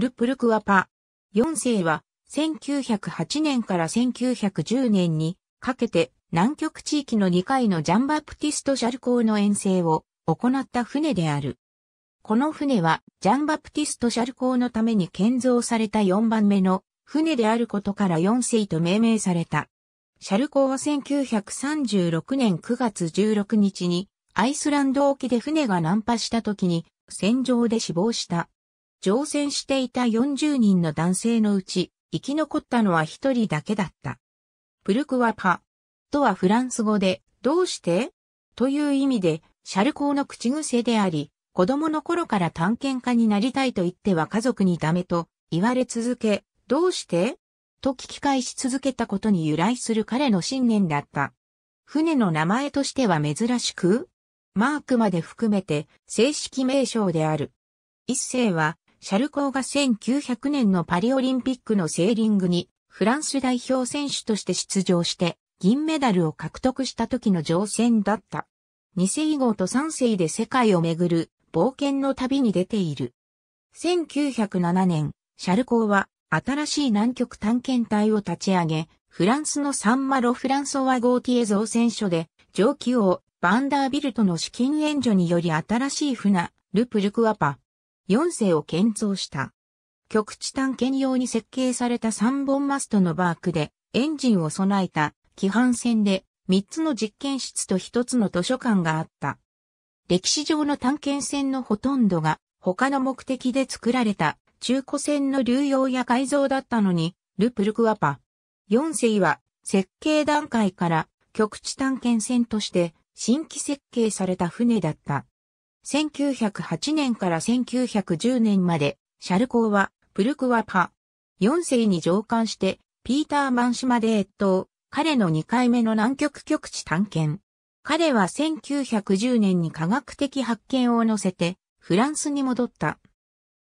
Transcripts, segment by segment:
ル・プルクワパ。4世は、1908年から1910年にかけて南極地域の2回のジャンバプティスト・シャルコーの遠征を行った船である。この船はジャンバプティスト・シャルコーのために建造された4番目の船であることから4世と命名された。シャルコーは1936年9月16日にアイスランド沖で船が難破した時に戦場で死亡した。乗船していた40人の男性のうち、生き残ったのは一人だけだった。プルクワパとはフランス語で、どうしてという意味で、シャルコーの口癖であり、子供の頃から探検家になりたいと言っては家族にダメと言われ続け、どうしてと聞き返し続けたことに由来する彼の信念だった。船の名前としては珍しく、マークまで含めて正式名称である。一世はシャルコーが1900年のパリオリンピックのセーリングにフランス代表選手として出場して銀メダルを獲得した時の乗船だった。2世号と3世で世界をめぐる冒険の旅に出ている。1907年、シャルコーは新しい南極探検隊を立ち上げ、フランスのサンマロ・フランソワ・ゴーティエ造船所で、上級王、バンダービルトの資金援助により新しい船、ル・プルクワパ、4世を建造した。極地探検用に設計された3本マストのバークでエンジンを備えた規範船で3つの実験室と1つの図書館があった。歴史上の探検船のほとんどが他の目的で作られた中古船の流用や改造だったのに、ルプルクワパ。4世は設計段階から極地探検船として新規設計された船だった。1908年から1910年まで、シャルコーは、プルクワパ、4世に上官して、ピーターマンシマで越冬、彼の2回目の南極極地探検。彼は1910年に科学的発見を乗せて、フランスに戻った。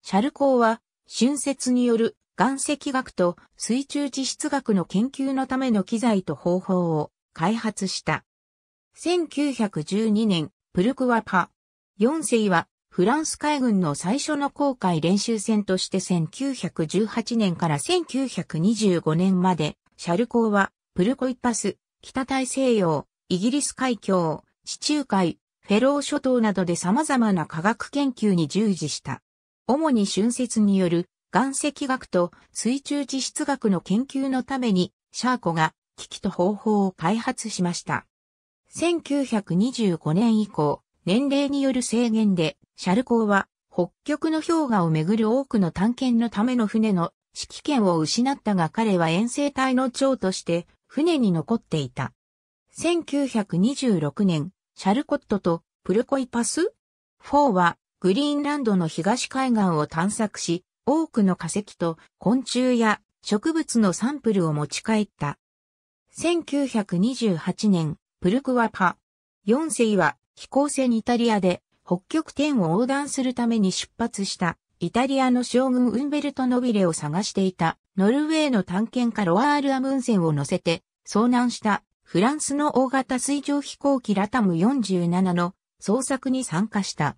シャルコーは、春節による岩石学と水中地質学の研究のための機材と方法を開発した。1912年、プルクワパ、4世はフランス海軍の最初の航海練習船として1918年から1925年まで、シャル港はプルコイパス、北大西洋、イギリス海峡、地中海、フェロー諸島などで様々な科学研究に従事した。主に春節による岩石学と水中地質学の研究のために、シャーコが機器と方法を開発しました。1925年以降、年齢による制限で、シャル港は北極の氷河をめぐる多くの探検のための船の指揮権を失ったが彼は遠征隊の長として船に残っていた。1926年、シャルコットとプルコイパス ?4 はグリーンランドの東海岸を探索し、多くの化石と昆虫や植物のサンプルを持ち帰った。1928年、プルクワパ。4世は飛行船イタリアで北極点を横断するために出発したイタリアの将軍ウンベルト・ノビレを探していたノルウェーの探検家ロアール・アムンセンを乗せて遭難したフランスの大型水上飛行機ラタム47の捜索に参加した。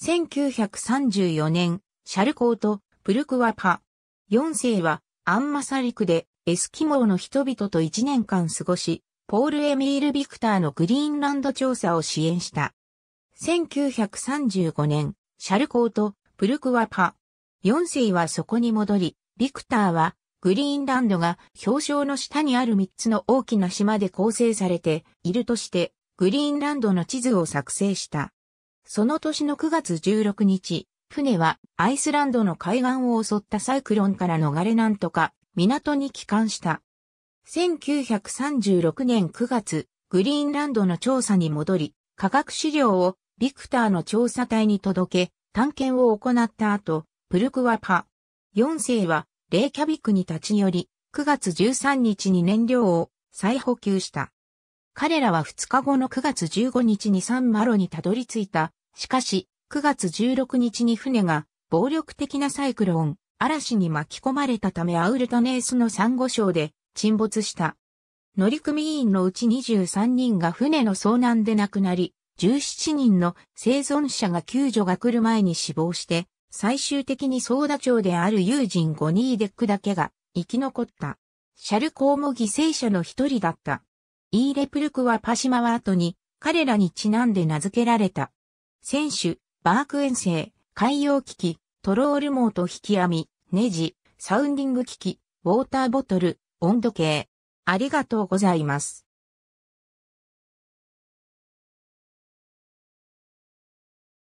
1934年、シャルコーとプルクワパ。4世はアンマサリクでエスキモーの人々と1年間過ごし、ポール・エミール・ビクターのグリーンランド調査を支援した。1935年、シャルコーとプルクワパ。4世はそこに戻り、ビクターはグリーンランドが氷床の下にある3つの大きな島で構成されているとして、グリーンランドの地図を作成した。その年の9月16日、船はアイスランドの海岸を襲ったサイクロンから逃れなんとか港に帰還した。1936年9月、グリーンランドの調査に戻り、科学資料をビクターの調査隊に届け、探検を行った後、プルクワパ4世はレイキャビクに立ち寄り、9月13日に燃料を再補給した。彼らは2日後の9月15日にサンマロにたどり着いた。しかし、9月16日に船が暴力的なサイクロン、嵐に巻き込まれたためアウルタネースのサンゴ礁で沈没した。乗組員のうち23人が船の遭難で亡くなり、17人の生存者が救助が来る前に死亡して、最終的にソーダ町である友人ゴニーデックだけが生き残った。シャルコーも犠牲者の一人だった。イーレプルクはパシマワートに彼らにちなんで名付けられた。選手、バーク遠征、海洋機器、トロール網と引き網、ネジ、サウンディング機器、ウォーターボトル、温度計。ありがとうございます。